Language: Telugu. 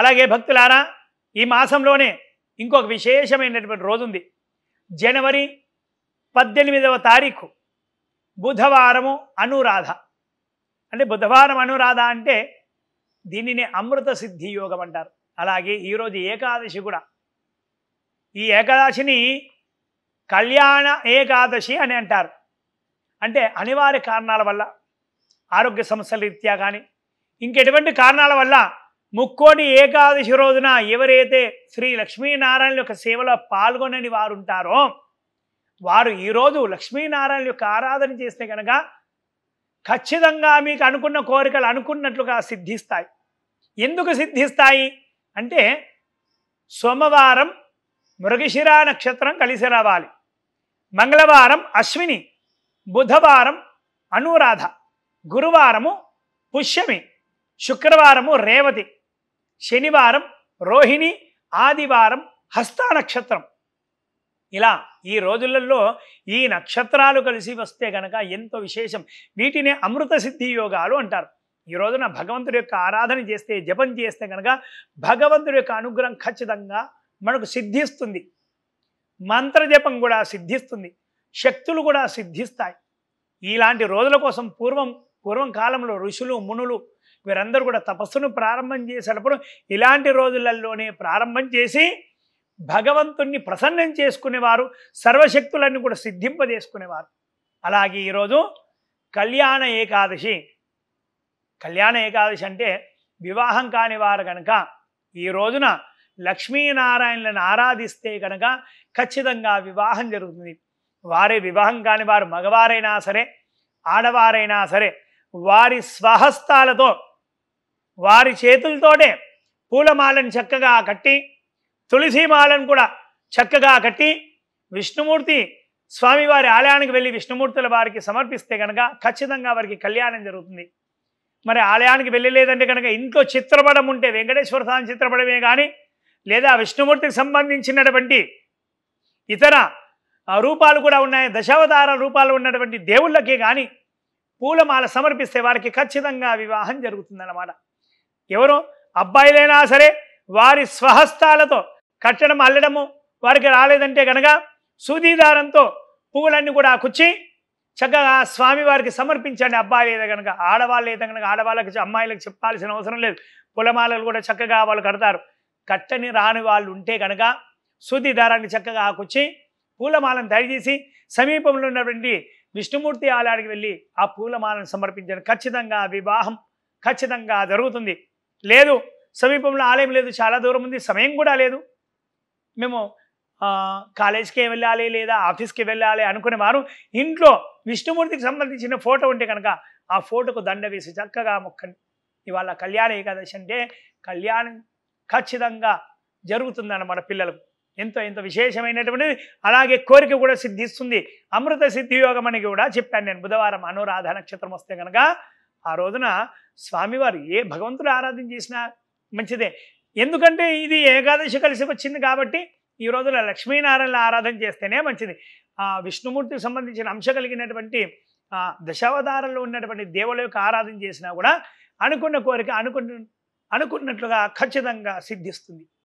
అలాగే భక్తులారా ఈ మాసంలోనే ఇంకొక విశేషమైనటువంటి రోజు ఉంది జనవరి పద్దెనిమిదవ తారీఖు బుధవారము అనురాధ అంటే బుధవారం అనురాధ అంటే దీనిని అమృత సిద్ధి యోగం అంటారు అలాగే ఈరోజు ఏకాదశి కూడా ఈ ఏకాదశిని కళ్యాణ ఏకాదశి అని అంటారు అంటే అనివార్య కారణాల వల్ల ఆరోగ్య సమస్యల రీత్యా కానీ ఇంకెటువంటి కారణాల వల్ల ముక్కోటి ఏకాదశి రోజున ఎవరైతే శ్రీ లక్ష్మీనారాయణ యొక్క సేవలో పాల్గొనని వారు ఉంటారో వారు ఈరోజు లక్ష్మీనారాయణ యొక్క ఆరాధన చేస్తే కనుక ఖచ్చితంగా మీకు అనుకున్న కోరికలు అనుకున్నట్లుగా సిద్ధిస్తాయి ఎందుకు సిద్ధిస్తాయి అంటే సోమవారం మృగశిరా నక్షత్రం కలిసి రావాలి మంగళవారం అశ్విని బుధవారం అనురాధ గురువారము పుష్యమి శుక్రవారము రేవతి శనివారం రోహిణి ఆదివారం హస్త నక్షత్రం ఇలా ఈ రోజులలో ఈ నక్షత్రాలు కలిసి వస్తే గనక ఎంతో విశేషం వీటినే అమృత సిద్ధి యోగాలు అంటారు ఈ రోజున భగవంతుడి యొక్క ఆరాధన చేస్తే జపం చేస్తే కనుక భగవంతుడి యొక్క అనుగ్రహం ఖచ్చితంగా మనకు సిద్ధిస్తుంది మంత్రజపం కూడా సిద్ధిస్తుంది శక్తులు కూడా సిద్ధిస్తాయి ఇలాంటి రోజుల కోసం పూర్వం పూర్వం కాలంలో ఋషులు మునులు వీరందరూ కూడా తపస్సును ప్రారంభం చేసేటప్పుడు ఇలాంటి రోజులలోనే ప్రారంభం చేసి భగవంతుణ్ణి ప్రసన్నం చేసుకునేవారు సర్వశక్తులన్నీ కూడా సిద్ధింపజేసుకునేవారు అలాగే ఈరోజు కళ్యాణ ఏకాదశి కళ్యాణ ఏకాదశి అంటే వివాహం కాని వారు కనుక ఈ రోజున లక్ష్మీనారాయణలను ఆరాధిస్తే కనుక ఖచ్చితంగా వివాహం జరుగుతుంది వారే వివాహం కాని వారు మగవారైనా సరే ఆడవారైనా సరే వారి స్వహస్తాలతో వారి చేతులతోటే పూలమాలను చక్కగా కట్టి తులసిమాలను కూడా చక్కగా కట్టి విష్ణుమూర్తి స్వామివారి ఆలయానికి వెళ్ళి విష్ణుమూర్తుల వారికి సమర్పిస్తే కనుక ఖచ్చితంగా వారికి కళ్యాణం జరుగుతుంది మరి ఆలయానికి వెళ్ళలేదంటే కనుక ఇంట్లో చిత్రపటం ఉంటే వెంకటేశ్వర స్వామి చిత్రపటమే కానీ లేదా విష్ణుమూర్తికి సంబంధించినటువంటి ఇతర రూపాలు కూడా ఉన్నాయి దశావతార రూపాలు ఉన్నటువంటి దేవుళ్ళకే కానీ పూలమాల సమర్పిస్తే వారికి ఖచ్చితంగా వివాహం జరుగుతుందన్నమాట ఎవరు అబ్బాయిలైనా సరే వారి స్వహస్తాలతో కట్టడం అల్లడము వారికి రాలేదంటే కనుక సూదీదారంతో పువ్వులన్నీ కూడా కుచ్చి చక్కగా స్వామివారికి సమర్పించండి అబ్బాయి లేదా కనుక ఆడవాళ్ళు ఏదో కనుక ఆడవాళ్ళకి అమ్మాయిలకు చెప్పాల్సిన అవసరం లేదు పులమాలలు కూడా చక్కగా వాళ్ళు కడతారు కట్టని రాని వాళ్ళు ఉంటే కనుక సూది దారాన్ని చక్కగా ఆకొచ్చి పూలమాలను దయచేసి సమీపంలో ఉన్నటువంటి విష్ణుమూర్తి ఆలయానికి వెళ్ళి ఆ పూలమాలను సమర్పించండి ఖచ్చితంగా వివాహం ఖచ్చితంగా జరుగుతుంది లేదు సమీపంలో ఆలయం లేదు చాలా దూరం ఉంది సమయం కూడా లేదు మేము కాలేజ్కే వెళ్ళాలి లేదా ఆఫీస్కి వెళ్ళాలి అనుకునేవారు ఇంట్లో విష్ణుమూర్తికి సంబంధించిన ఫోటో ఉంటే కనుక ఆ ఫోటోకు దండ వేసి చక్కగా మొక్కండి ఇవాళ కళ్యాణ ఏకాదశి అంటే కళ్యాణం ఖచ్చితంగా జరుగుతుందన్నమాట పిల్లలకు ఎంతో ఎంతో విశేషమైనటువంటిది అలాగే కోరిక కూడా సిద్ధిస్తుంది అమృత సిద్ధి అని కూడా చెప్పాను నేను బుధవారం అనురాధ నక్షత్రం వస్తే కనుక ఆ రోజున స్వామివారు ఏ భగవంతుడు ఆరాధన చేసినా మంచిదే ఎందుకంటే ఇది ఏకాదశి కలిసి వచ్చింది కాబట్టి ఈ రోజున లక్ష్మీనారాయణ ఆరాధన చేస్తేనే మంచిది ఆ విష్ణుమూర్తికి సంబంధించిన అంశ కలిగినటువంటి దశావతారంలో ఉన్నటువంటి దేవుల యొక్క ఆరాధన చేసినా కూడా అనుకున్న కోరిక అనుకున్న అనుకున్నట్లుగా ఖచ్చితంగా సిద్ధిస్తుంది